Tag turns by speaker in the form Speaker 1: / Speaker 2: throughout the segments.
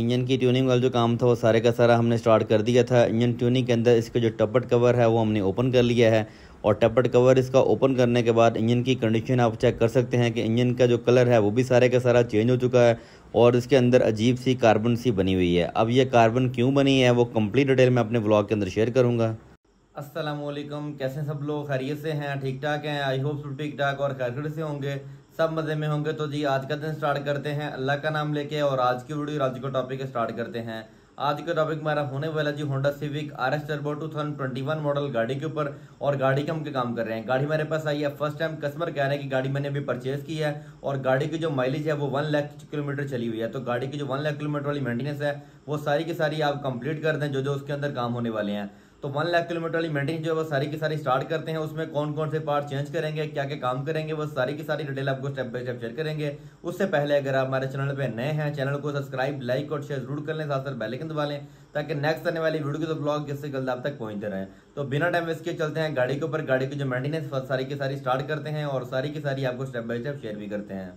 Speaker 1: engine की tuning वाला जो काम था वो सारे का सारा हमने स्टार्ट कर दिया था इंजन ट्यूनिंग के अंदर इसका जो टपट कवर है वो हमने ओपन कर लिया है और टपट कवर इसका ओपन करने के बाद इंजन की कंडीशन आप चेक कर सकते हैं कि इंजन का जो कलर है वो भी सारे का सारा चेंज हो चुका है और इसके अंदर अजीब सी कार्बन सी बनी हुई है अब ये कार्बन क्यों बनी है वो कम्प्लीट डिटेल मैं अपने ब्लॉग के अंदर शेयर करूँगा असलम कैसे सब लोग खैरियत से हैं ठीक ठाक हैं आई होप सब ठीक ठाक और खैरियत से होंगे सब मज़े में होंगे तो जी आज का दिन स्टार्ट करते हैं अल्लाह का नाम लेके और आज की वीडियो आज के टॉपिक स्टार्ट करते हैं आज का टॉपिक हमारा होने वाला जी Honda Civic R S turbo two thousand twenty one model गाड़ी के ऊपर और गाड़ी का हम काम कर रहे हैं गाड़ी मेरे पास आई है फर्स्ट टाइम कस्टमर कह रहे हैं कि गाड़ी मैंने अभी परचेज की है और गाड़ी की जो माइलेज है वो वन लाख किलोमीटर चली हुई है तो गाड़ी की जो वन लाख किलोमीटर वाली मेंटेनेंस है वो सारी की सारी आप कंप्लीट कर दें जो जो उसके अंदर काम होने वाले हैं तो वन लाख किलोमीटर वाली मेंटेनेंस जो है वो सारी की सारी स्टार्ट करते हैं उसमें कौन कौन से पार्ट चेंज करेंगे क्या क्या काम करेंगे वो सारी की सारी डिटेल आपको स्टेप बाय स्टेप शेयर करेंगे उससे पहले अगर आप हमारे चैनल पर नए हैं चैनल को सब्सक्राइब लाइक और शेयर जरूर कर लें साथ साथ बेलाइकन दबा लें ताकि नेक्स्ट आने वाली वीडियो तो ब्लॉग जिससे जल्द आप तक पहुंचते रहे तो बिना टाइम वेस्ट के चलते हैं गाड़ी के ऊपर गाड़ी की जो मेंटेनेंस सारी की सारी स्टार्ट करते हैं और सारी की सारी आपको स्टेप बाय स्टेप शेयर भी करते हैं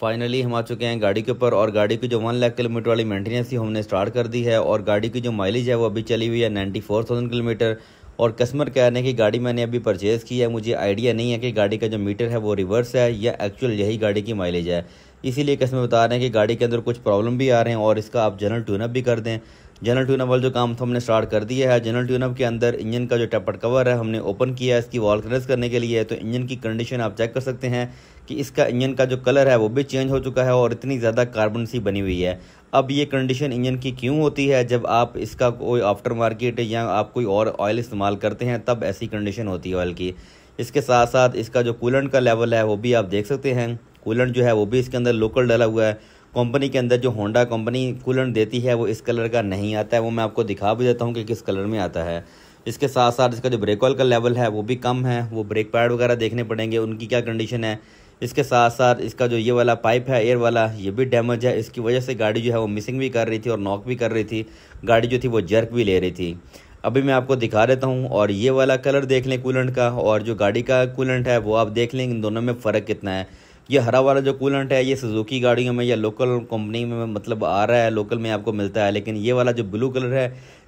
Speaker 1: फाइनली हम आ चुके हैं गाड़ी के ऊपर और गाड़ी की जो वन लाख किलोमीटर वाली मेंटेनेंस थी हमने स्टार्ट कर दी है और गाड़ी की जो माइलेज है वो अभी चली हुई है नाइन्टी फोर थाउजेंड किलोमीटर और कस्टमर कह रहे हैं कि गाड़ी मैंने अभी परचेज़ की है मुझे आइडिया नहीं है कि गाड़ी का जो मीटर है वो रिवर्स है या एक्चुअल यही गाड़ी की माइलेज है इसीलिए कस्टमर बता रहे हैं कि गाड़ी के अंदर कुछ प्रॉब्लम भी आ रहे हैं और इसका आप जनरल ट्यूनअप भी कर दें जनरल ट्यूनअप वाला जो काम था हमने स्टार्ट कर दिया है जनरल ट्यूनअप के अंदर इंजन का जो टेपर कवर है हमने ओपन किया है इसकी वॉल क्लेस करने के लिए तो इंजन की कंडीशन आप चेक कर सकते हैं कि इसका इंजन का जो कलर है वो भी चेंज हो चुका है और इतनी ज़्यादा कार्बन सी बनी हुई है अब ये कंडीशन इंजन की क्यों होती है जब आप इसका कोई आफ्टर मार्केट या आप कोई और ऑयल इस्तेमाल करते हैं तब ऐसी कंडीशन होती है ऑयल की इसके साथ साथ इसका जो कूलेंट का लेवल है वो भी आप देख सकते हैं कूलेंट जो है वो भी इसके अंदर लोकल डला हुआ है कंपनी के अंदर जो होंडा कंपनी कूलेंट देती है वो इस कलर का नहीं आता है वो मैं आपको दिखा भी देता हूँ कि किस कलर में आता है इसके साथ साथ इसका जो ब्रेक ऑयल का लेवल है वो भी कम है वो ब्रेक पैड वगैरह देखने पड़ेंगे उनकी क्या कंडीशन है इसके साथ साथ इसका जो ये वाला पाइप है एयर वाला ये भी डैमेज है इसकी वजह से गाड़ी जो है वो मिसिंग भी कर रही थी और नॉक भी कर रही थी गाड़ी जो थी वो जर्क भी ले रही थी अभी मैं आपको दिखा देता हूँ और ये वाला कलर देख लें कूलेंट का और जो गाड़ी का कूलेंट है वो आप देख लें इन दोनों में फ़र्क कितना है ये हरा वाला जो कूलेंट है ये सुजुकी गाड़ियों में या लोकल कंपनी में मतलब आ रहा है लोकल में आपको मिलता है लेकिन ये वाला जो ब्लू कलर है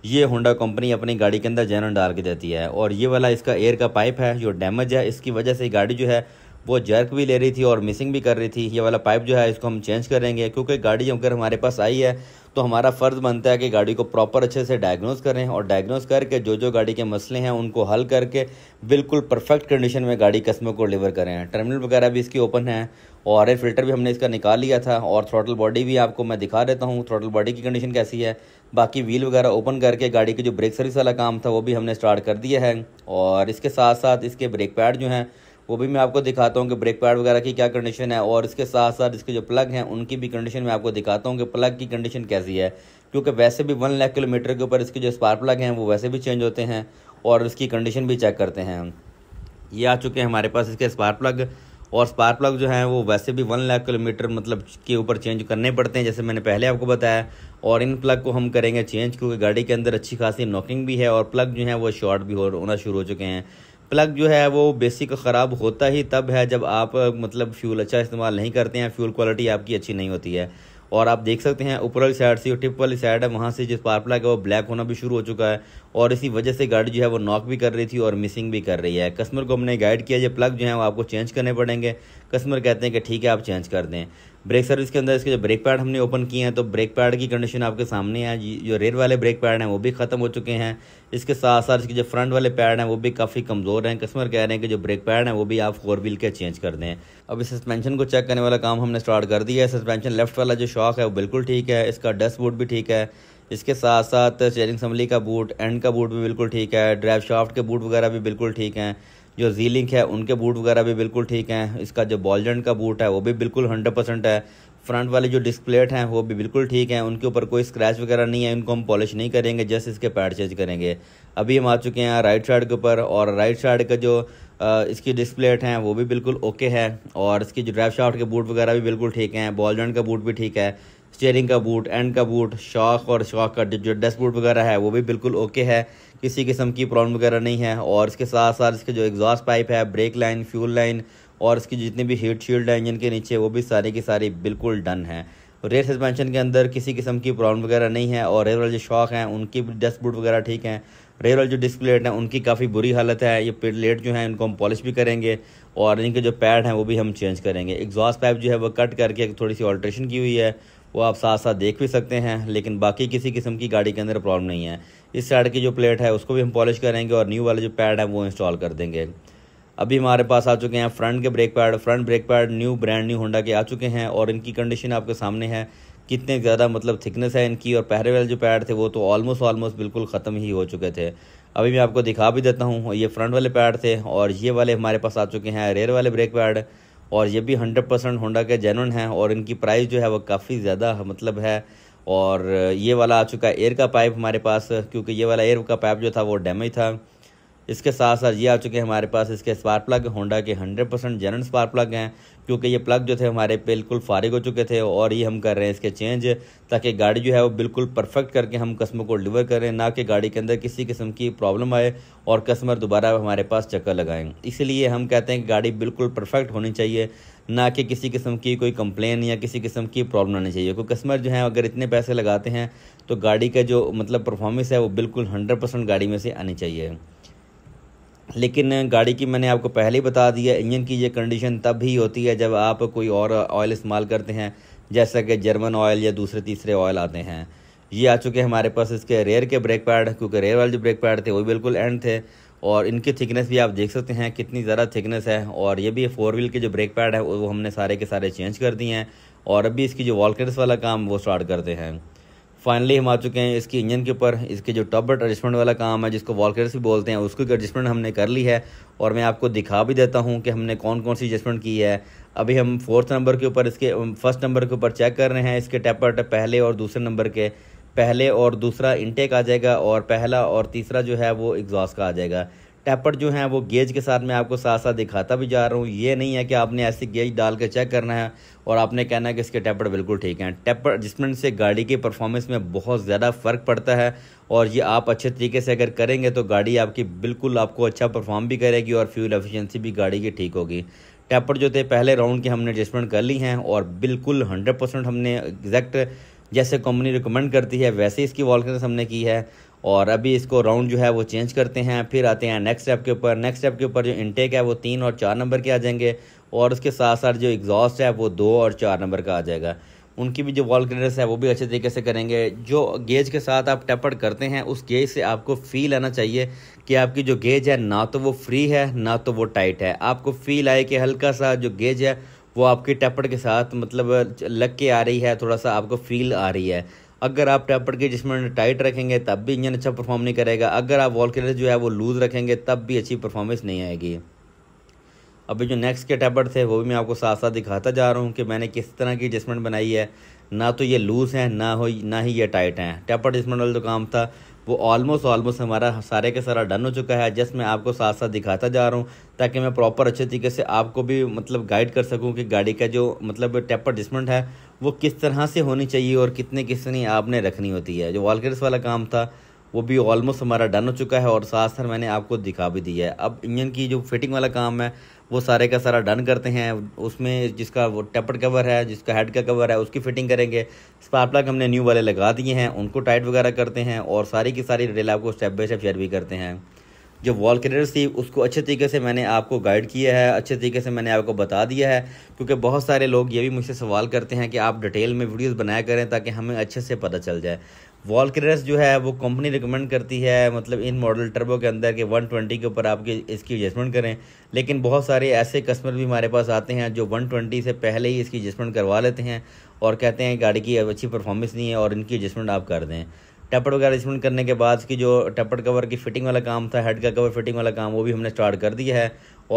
Speaker 1: ये होंडा कंपनी अपनी गाड़ी के अंदर जैन डाल के देती है और ये वाला इसका एयर का पाइप है जो डैमेज है इसकी वजह से गाड़ी जो है वो जर्क भी ले रही थी और मिसिंग भी कर रही थी ये वाला पाइप जो है इसको हम चेंज करेंगे क्योंकि गाड़ी अगर हमारे पास आई है तो हमारा फ़र्ज़ बनता है कि गाड़ी को प्रॉपर अच्छे से डायग्नोज करें और डायग्नोज करके जो जो गाड़ी के मसले हैं उनको हल करके बिल्कुल परफेक्ट कंडीशन में गाड़ी कस्मे को डिलीवर करें टर्मिनल वगैरह भी इसकी ओपन है और एयर फिल्टर भी हमने इसका निकाल लिया था और थ्रोटल बॉडी भी आपको मैं दिखा देता हूँ थ्रोटल बॉडी की कंडीशन कैसी है बाकी व्हील वगैरह ओपन करके गाड़ी की जो ब्रेक सर्विस वाला काम था वो भी हमने स्टार्ट कर दिया है और इसके साथ साथ इसके ब्रेक पैड जो हैं वो भी मैं आपको दिखाता हूँ कि ब्रेक पैड वगैरह की क्या कंडीशन है और इसके साथ साथ इसके जो प्लग हैं उनकी भी कंडीशन मैं आपको दिखाता हूँ कि प्लग की कंडीशन कैसी है क्योंकि वैसे भी वन लाख किलोमीटर के ऊपर इसके जो स्पार प्लग हैं वो वैसे भी चेंज होते हैं और इसकी कंडीशन भी चेक करते हैं ये आ चुके हैं हमारे पास इसके स्पार प्लग और स्पार प्लग जो है वो वैसे भी वन लाख किलोमीटर मतलब के ऊपर चेंज करने पड़ते हैं जैसे मैंने पहले आपको बताया और इन प्लग को हम करेंगे चेंज क्योंकि गाड़ी के अंदर अच्छी खासी नॉकिंग भी है और प्लग जो है वो शॉर्ट भी होना शुरू हो चुके हैं प्लग जो है वो बेसिक ख़राब होता ही तब है जब आप मतलब फ्यूल अच्छा इस्तेमाल नहीं करते हैं फ्यूल क्वालिटी आपकी अच्छी नहीं होती है और आप देख सकते हैं ऊपर वाली साइड से टिप वाली साइड है वहाँ से जो स्पार्क प्लग है वो ब्लैक होना भी शुरू हो चुका है और इसी वजह से गाड़ी जो है वो नॉक भी कर रही थी और मिसिंग भी कर रही है कस्टमर को हमने गाइड किया ये प्लग जो है वो आपको चेंज करने पड़ेंगे कस्टमर कहते हैं कि ठीक है आप चेंज कर दें ब्रेक सर्विस के अंदर इसके जो ब्रेक पैड हमने ओपन किए हैं तो ब्रेक पैड की कंडीशन आपके सामने है जो रेयर वाले ब्रेक पैड हैं वो भी ख़त्म हो चुके हैं इसके साथ साथ इसके जो फ्रंट वाले पैड हैं वो भी काफ़ी कमज़ोर हैं कस्टमर कह रहे हैं कि जो ब्रेक पैड हैं वो भी आप फोर व्हील के चेंज कर दें अब इस सस्पेंशन को चेक करने वाला काम हमने स्टार्ट कर दिया है सस्पेंशन लेफ्ट वाला जो शॉक है वो बिल्कुल ठीक है इसका डस्ट बूट भी ठीक है इसके साथ साथ चेयरिंग समली का बूट एंड का बूट भी बिल्कुल ठीक है ड्राइव शाफ्ट के बूट वगैरह भी बिल्कुल ठीक हैं जो जी लिंक है उनके बूट वगैरह भी बिल्कुल ठीक हैं इसका जो बॉलजेंट का बूट है वो भी बिल्कुल हंड्रेड परसेंट है फ्रंट वाले जो डिस्प्लेट हैं वो भी बिल्कुल ठीक हैं उनके ऊपर कोई स्क्रैच वगैरह नहीं है इनको हम पॉलिश नहीं करेंगे जस्ट इसके पैड चेंज करेंगे अभी हम आ चुके हैं राइट साइड के ऊपर और राइट साइड का जो इसकी डिस्प्लेट हैं वो भी बिल्कुल ओके है और इसकी जो ड्राइव शाफ्ट के बूट वगैरह भी बिल्कुल ठीक हैं बॉल जॉइंट का बूट भी ठीक है स्टेयरिंग का बूट एंड का बूट शॉक और शॉक का जो डेस्क बूट वगैरह है वो भी बिल्कुल ओके है किसी किस्म की प्रॉब्लम वगैरह नहीं है और इसके साथ साथ इसके जो एग्जॉस्ट पाइप है ब्रेक लाइन फ्यूल लाइन और इसकी जितनी भी हीट शील्ड है इंजन के नीचे वो भी सारी की सारी बिल्कुल डन है रेयर सस्पेंशन के अंदर किसी किस्म की प्रॉब्लम वगैरह नहीं है और रेयर वाले जो शॉक हैं उनकी भी डस्ट बूट वगैरह ठीक हैं रेयर वाले जो डिस्प्लेट हैं उनकी काफ़ी बुरी हालत है ये प्लेट जो है इनको हम पॉलिश भी करेंगे और इनके जो पैड हैं वो भी हम चेंज करेंगे एग्जॉस्ट पाइप जो है वो कट करके थोड़ी सी ऑल्ट्रेशन की हुई है वो आप साथ साथ देख भी सकते हैं लेकिन बाकी किसी किस्म की गाड़ी के अंदर प्रॉब्लम नहीं है इस साइड की जो प्लेट है उसको भी हम पॉलिश करेंगे और न्यू वाले जो पैड है वो इंस्टॉल कर देंगे अभी हमारे पास आ चुके हैं फ्रंट के brake pad front brake pad new brand new Honda के आ चुके हैं और इनकी कंडीशन आपके सामने है कितने ज़्यादा मतलब थिकनेस है इनकी और पहले वाले जो पैड थे वो तो ऑलमोस्ट ऑलमोस्ट बिल्कुल ख़त्म ही हो चुके थे अभी मैं आपको दिखा भी देता हूँ ये फ्रंट वाले पैड थे और ये वाले हमारे पास आ चुके हैं रेयर वाले ब्रेक पैड और ये भी हंड्रेड परसेंट होंडा के जेनवन है और इनकी प्राइस जो है वो काफ़ी ज़्यादा मतलब है और ये वाला आ चुका है एयर का पाइप हमारे पास क्योंकि ये वाला एयर का पाइप जो था वो डैमेज था इसके साथ साथ ये आ चुके हैं हमारे पास इसके स्पार्क प्लग होंडा के 100 परसेंट जनरल स्पार्क प्लग हैं क्योंकि ये प्लग जो थे हमारे बिल्कुल फारिग हो चुके थे और ये हम कर रहे हैं इसके चेंज ताकि गाड़ी जो है वो बिल्कुल परफेक्ट करके हम कस्टमर को डिलीवर करें ना कि गाड़ी के अंदर किसी किस्म की प्रॉब्लम आए और कस्टमर दोबारा हमारे पास चक्कर लगाएँ इसीलिए हम कहते हैं कि गाड़ी बिल्कुल परफेक्ट होनी चाहिए ना कि किसी किस्म की कोई कंप्लेन या किसी किस्म की प्रॉब्लम आनी चाहिए क्योंकि कस्टमर जो है अगर इतने पैसे लगाते हैं तो गाड़ी का जो मतलब परफॉर्मेंस है वो बिल्कुल हंड्रेड परसेंट गाड़ी में से आनी चाहिए लेकिन गाड़ी की मैंने आपको पहले ही बता दिया इंजन की ये कंडीशन तब ही होती है जब आप कोई और ऑयल इस्तेमाल करते हैं जैसा कि जर्मन ऑयल या दूसरे तीसरे ऑयल आते हैं ये आ चुके हमारे पास इसके रेयर के ब्रेक पैड क्योंकि रेयर वाले जो ब्रेक पैड थे वो बिल्कुल एंड थे और इनकी थिकनेस भी आप देख सकते हैं कितनी ज़्यादा थिकनेस है और ये भी फोर व्हील के जो ब्रेक पैड है वो हमने सारे के सारे चेंज कर दिए हैं और अभी इसकी जो वॉलकर्स वाला काम वो स्टार्ट करते हैं फाइनली हम आ चुके हैं इसकी इंजन के ऊपर इसके जो टॉप बट एडजस्टमेंट वाला काम है जिसको वॉलकर्स भी बोलते हैं उसको एडजस्टमेंट हमने कर ली है और मैं आपको दिखा भी देता हूँ कि हमने कौन कौन सी एडजस्टमेंट की है अभी हम फोर्थ नंबर के ऊपर इसके फर्स्ट um, नंबर के ऊपर चेक कर रहे हैं इसके टैपर पहले और दूसरे नंबर के पहले और दूसरा इनटेक आ जाएगा और पहला और तीसरा जो है वो एग्जॉस का आ जाएगा टैपर जो हैं वो गेज के साथ मैं आपको साथ साथ दिखाता भी जा रहा हूँ ये नहीं है कि आपने ऐसे गेज डाल के चेक करना है और आपने कहना है कि इसके टैपर बिल्कुल ठीक हैं टैपर एडजस्टमेंट से गाड़ी की परफॉर्मेंस में बहुत ज़्यादा फ़र्क पड़ता है और ये आप अच्छे तरीके से अगर करेंगे तो गाड़ी आपकी बिल्कुल आपको अच्छा परफॉर्म भी करेगी और फ्यूल एफिशेंसी भी गाड़ी की ठीक होगी टैपर जो थे पहले राउंड के हमने एडजस्टमेंट कर ली हैं और बिल्कुल हंड्रेड परसेंट हमने एग्जैक्ट जैसे कंपनी रिकमेंड करती है वैसे इसकी वॉल्स हमने की है और अभी इसको राउंड जो है वो चेंज करते हैं फिर आते हैं नेक्स्ट स्टेप के ऊपर नेक्स्ट स्टेप के ऊपर जो इनटेक है वो तीन और चार नंबर के आ जाएंगे और उसके साथ साथ जो एग्जॉस्ट है वो दो और चार नंबर का आ जाएगा उनकी भी जो वॉल क्लियरेंस है वो भी अच्छे तरीके से करेंगे जो गेज के साथ आप टेपड़ करते हैं उस गेज से आपको फील आना चाहिए कि आपकी जो गेज है ना तो वो फ्री है ना तो वो टाइट है आपको फील आए कि हल्का सा जो गेज है वो आपके टेपड़ के साथ मतलब लग के आ रही है थोड़ा सा आपको फील आ रही है अगर आप टेम्पर के एडजस्टमेंट टाइट रखेंगे तब भी इंजन अच्छा परफॉर्म नहीं करेगा अगर आप वॉल क्लियर जो है वो लूज़ रखेंगे तब भी अच्छी परफॉर्मेंस नहीं आएगी अभी जो नेक्स्ट के टेपर थे वो भी मैं आपको साथ साथ दिखाता जा रहा हूँ कि मैंने किस तरह की एडजस्टमेंट बनाई है ना तो ये लूज़ हैं ना हो ना ही ये टाइट हैं टेपर एडजस्टमेंट वाला जो काम था वो ऑलमोस्ट ऑलमोस्ट हमारा सारे का सारा डन हो चुका है जस्ट मैं आपको साथ साथ दिखाता जा रहा हूँ ताकि मैं प्रॉपर अच्छे तरीके से आपको भी मतलब गाइड कर सकूँ कि गाड़ी का जो मतलब टेपर एडजस्टमेंट है वो किस तरह से होनी चाहिए और कितने किसने आपने रखनी होती है जो वॉलकेट्स वाला काम था वो भी ऑलमोस्ट हमारा डन हो चुका है और साथ साथ मैंने आपको दिखा भी दिया है अब इंजन की जो फिटिंग वाला काम है वो सारे का सारा डन करते हैं उसमें जिसका वो टेपर कवर है जिसका हेड का कवर है उसकी फिटिंग करेंगे स्पार्क हमने न्यू वाले लगा दिए हैं उनको टाइट वगैरह करते हैं और सारी की सारी रेल आपको स्टेप बाई स्टेप शेयर भी करते हैं जो वॉल क्रेडर्स थी उसको अच्छे तरीके से मैंने आपको गाइड किया है अच्छे तरीके से मैंने आपको बता दिया है क्योंकि बहुत सारे लोग ये भी मुझसे सवाल करते हैं कि आप डिटेल में वीडियोस बनाया करें ताकि हमें अच्छे से पता चल जाए वॉल क्रेडर्स जो है वो कंपनी रिकमेंड करती है मतलब इन मॉडल टर्बो के अंदर के वन के ऊपर आपकी इसकी एडजस्टमेंट करें लेकिन बहुत सारे ऐसे कस्टमर भी हमारे पास आते हैं जो वन से पहले ही इसकी एडजस्टमेंट करवा लेते हैं और कहते हैं गाड़ी की अच्छी परफॉर्मेंस नहीं है और इनकी एडजस्टमेंट आप कर दें टैपर्ड वगैरह अरेंजमेंट करने के बाद की जो टैपर्ड कवर की फिटिंग वाला काम था हेड का कवर फिटिंग वाला काम वो भी हमने स्टार्ट कर दिया है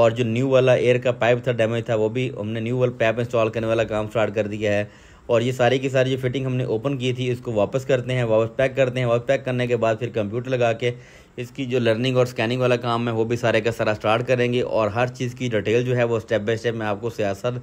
Speaker 1: और जो न्यू वाला एयर का पाइप था डैमेज था वो भी हमने न्यू वाला पाइप इंस्टॉल करने वाला काम स्टार्ट कर दिया है और ये सारी की सारी जो फिटिंग हमने ओपन की थी इसको वापस करते हैं वापस पैक करते हैं वापस पैक करने के बाद फिर कंप्यूटर लगा के इसकी जो लर्निंग और स्कैनिंग वाला काम है वो भी सारे का सारा स्टार्ट करेंगे और हर चीज़ की डिटेल जो है वो स्टेप बाय स्टेप मैं आपको सियासत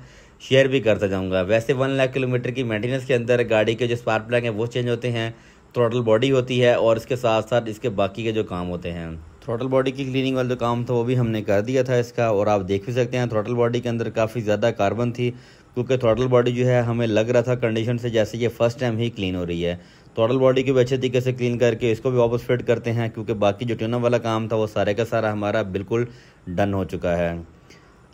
Speaker 1: शेयर भी करता जाऊँगा वैसे वन लाख किलोमीटर की मेंटेनेंस के अंदर गाड़ी के जो स्पार्क प्लग हैं वो चेंज होते हैं थ्रोटल बॉडी होती है और इसके साथ साथ इसके बाकी के जो काम होते हैं थ्रोटल बॉडी की क्लीनिंग वाला जो काम था वो भी हमने कर दिया था इसका और आप देख भी सकते हैं थ्रोटल बॉडी के अंदर काफ़ी ज़्यादा कार्बन थी क्योंकि थ्रोटल बॉडी जो है हमें लग रहा था कंडीशन से जैसे ये फर्स्ट टाइम ही क्लीन हो रही है थ्रोटल बॉडी को भी अच्छे तरीके से क्लीन करके इसको भी वापस फिट करते हैं क्योंकि बाकी जो ट्यूनर वाला काम था वो सारे का सारा हमारा बिल्कुल डन हो चुका है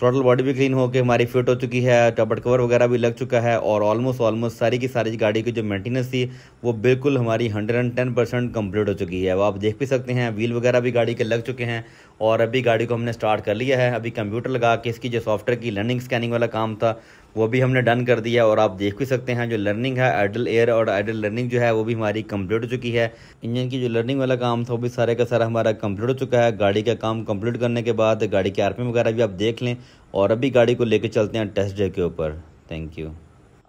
Speaker 1: टोटल बॉडी भी क्लीन होकर हमारी फिट हो चुकी है टबट कवर वगैरह भी लग चुका है और ऑलमोस्ट ऑलमोस्ट सारी की सारी गाड़ी की जो मेंटेनेंस थी वो बिल्कुल हमारी 110 परसेंट कम्प्लीट हो चुकी है वो आप देख भी सकते हैं व्हील वगैरह भी गाड़ी के लग चुके हैं और अभी गाड़ी को हमने स्टार्ट कर लिया है अभी कंप्यूटर लगा के इसकी जो सॉफ्टवेयर की लर्निंग स्कैनिंग वाला काम था वो भी हमने डन कर दिया और आप देख भी सकते हैं जो लर्निंग है आइडल एयर और आइडल लर्निंग जो है वो भी हमारी कंप्लीट हो चुकी है इंजन की जो लर्निंग वाला काम था वो भी सारे का सारा हमारा कंप्लीट हो चुका है गाड़ी का काम कंप्लीट करने के बाद गाड़ी के आरपीएम वगैरह भी आप देख लें और अभी गाड़ी को लेकर चलते हैं टेस्ट डे के ऊपर थैंक यू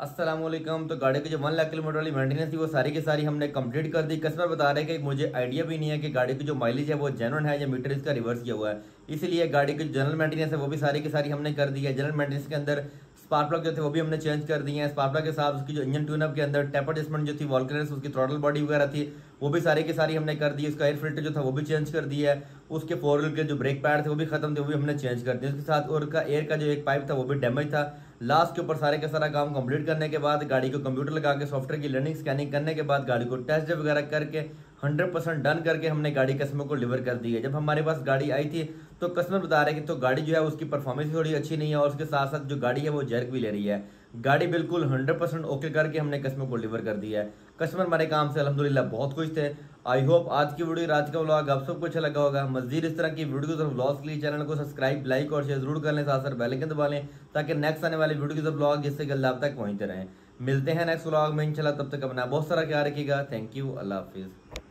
Speaker 1: असलम तो गाड़ी की जो वन लाख किलोमीटर वाली मेंटेनेंस थी वो सारी की सारी हमने कंप्लीट कर दी कस्टमर बता रहे हैं कि मुझे आइडिया भी नहीं है कि गाड़ी की जो माइलेज है वो जेनवन है या मीटर इसका रिवर्स किया हुआ है इसलिए गाड़ी की जो जनरल मेंटेनेंस है वो भी सारी की सारी हमने कर दी है जनरल मेंटेनेंस के अंदर स्पार्क प्लग जो थे वो भी हमने चेंज कर दिए हैं स्पार्क प्लग के साथ उसकी जो इंजन ट्यूनअप के अंदर टेपर डिस्मेंट जो थी वॉलकरेंस उसकी थ्रॉटल बॉडी वगैरह थी वो भी सारी की सारी हमने कर दी उसका एयर फिल्टर जो था वो भी चेंज कर दिया है उसके फोर व्हील के जो ब्रेक पैड थे वो भी खत्म थे वो भी हमने चेंज कर दिए उसके साथ और का एयर का जो एक पाइप था वो भी डैमेज था लास्ट के ऊपर सारे का सारा काम कंप्लीट करने के बाद गाड़ी को कंप्यूटर लगा के सॉफ्टवेयर की लर्निंग स्कैनिंग करने के बाद गाड़ी को टेस्ट वगैरह करके हंड्रेड परसेंट डन करके हमने गाड़ी कस्टमर को डिलीवर कर दी है जब हमारे पास गाड़ी आई थी तो कस्टमर बता रहे कि तो गाड़ी जो है उसकी परफॉर्मेंस थोड़ी अच्छी नहीं है और उसके साथ साथ जो गाड़ी है वो जर्क भी ले रही है गाड़ी बिल्कुल हंड्रेड परसेंट ओके करके हमने कस्टमर को डिलीवर कर दिया है कस्टमर हमारे काम से अलहमदिल्ला बहुत खुश थे आई होप आज की वीडियो आज का ब्लॉग आप सबको अच्छा लगा होगा मजदीद इस तरह की वीडियो जब ब्लॉग के लिए चैनल को सब्सक्राइब लाइक और शेयर जरूर कर लें साथ साथ बेलकन दबा लें ताकि नेक्स्ट आने वाली वीडियो जब ब्लॉग जिससे गल आप तक पहुंचते रहें मिलते हैं नेक्स्ट व्लॉग में इंशाल्लाह तब तक अपना बहुत सारा ख्याल रखिएगा थैंक यू अल्लाह हाफिज़